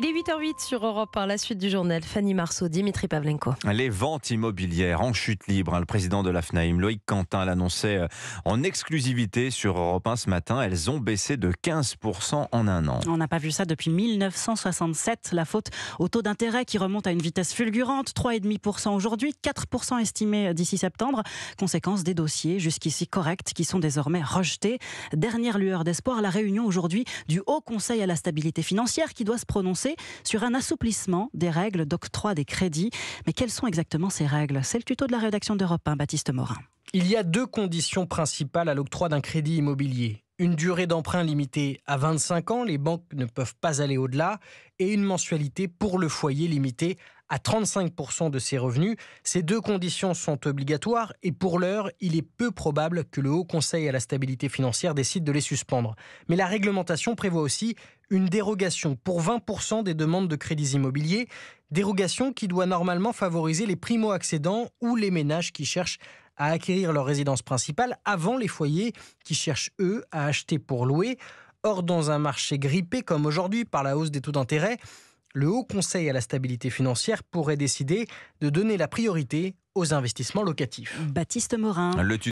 Il est 8h08 sur Europe par la suite du journal. Fanny Marceau, Dimitri Pavlenko. Les ventes immobilières en chute libre. Hein. Le président de l'AFNAIM, Loïc Quentin, l'annonçait euh, en exclusivité sur Europe 1 ce matin. Elles ont baissé de 15% en un an. On n'a pas vu ça depuis 1967. La faute au taux d'intérêt qui remonte à une vitesse fulgurante. 3,5% aujourd'hui, 4% estimé d'ici septembre. Conséquence des dossiers jusqu'ici corrects qui sont désormais rejetés. Dernière lueur d'espoir, la réunion aujourd'hui du Haut Conseil à la stabilité financière qui doit se prononcer sur un assouplissement des règles d'octroi des crédits. Mais quelles sont exactement ces règles C'est le tuto de la rédaction d'Europe 1, Baptiste Morin. Il y a deux conditions principales à l'octroi d'un crédit immobilier une durée d'emprunt limitée à 25 ans, les banques ne peuvent pas aller au-delà, et une mensualité pour le foyer limitée à 35% de ses revenus. Ces deux conditions sont obligatoires et pour l'heure, il est peu probable que le Haut Conseil à la stabilité financière décide de les suspendre. Mais la réglementation prévoit aussi une dérogation pour 20% des demandes de crédits immobiliers, dérogation qui doit normalement favoriser les primo-accédants ou les ménages qui cherchent à acquérir leur résidence principale avant les foyers qui cherchent, eux, à acheter pour louer. Or, dans un marché grippé comme aujourd'hui par la hausse des taux d'intérêt, le Haut Conseil à la stabilité financière pourrait décider de donner la priorité aux investissements locatifs. Baptiste Morin.